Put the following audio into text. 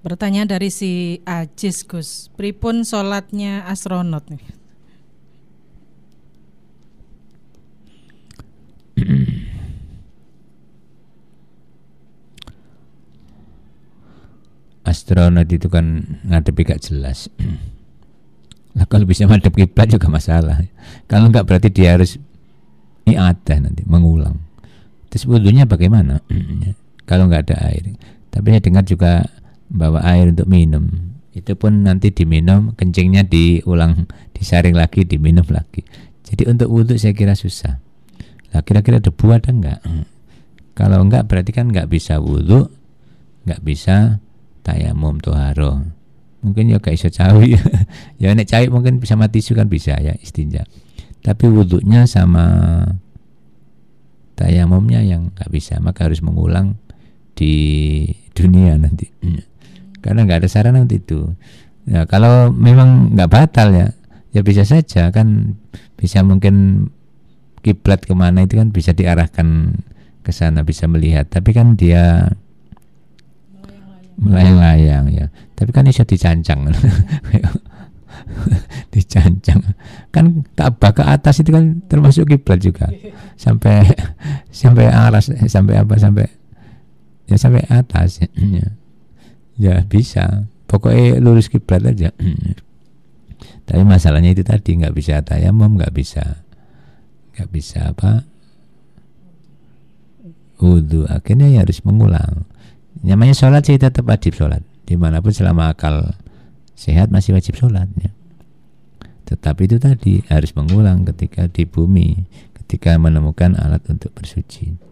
Pertanyaan dari si Ajis Gus, pripun sholatnya astronot nih? astronot itu kan ngadepi gak jelas. Nah, kalau bisa ngadep kiblat juga masalah. Kalau enggak berarti dia harus iatah nanti mengulang. Terus bagaimana? Ya, kalau enggak ada air. Tapi saya dengar juga bawa air untuk minum itu pun nanti diminum kencingnya diulang disaring lagi diminum lagi jadi untuk wudhu saya kira susah lah kira-kira debu ada enggak hmm. kalau enggak berarti kan enggak bisa wudhu enggak bisa tayamum toharo mungkin ya kayak iso cawi ya nek cawi mungkin bisa mati tisu kan bisa ya istinja tapi wudhunya sama tayamumnya yang enggak bisa maka harus mengulang di dunia nanti hmm karena nggak ada sarana untuk itu. Ya, kalau memang nggak batal ya, ya bisa saja kan bisa mungkin kiblat kemana itu kan bisa diarahkan ke sana bisa melihat. Tapi kan dia melayang-layang ya. Tapi kan bisa dicancang. dicancang. Kan Ka'bah ke atas itu kan termasuk kiblat juga. Sampai sampai aras sampai apa sampai ya sampai atas ya ya bisa pokoknya lurus kiblat aja tapi masalahnya itu tadi nggak bisa tayamum nggak bisa nggak bisa apa wudhu akhirnya ya harus mengulang namanya sholat sih tetap wajib sholat dimanapun selama akal sehat masih wajib sholatnya tetapi itu tadi harus mengulang ketika di bumi ketika menemukan alat untuk bersuci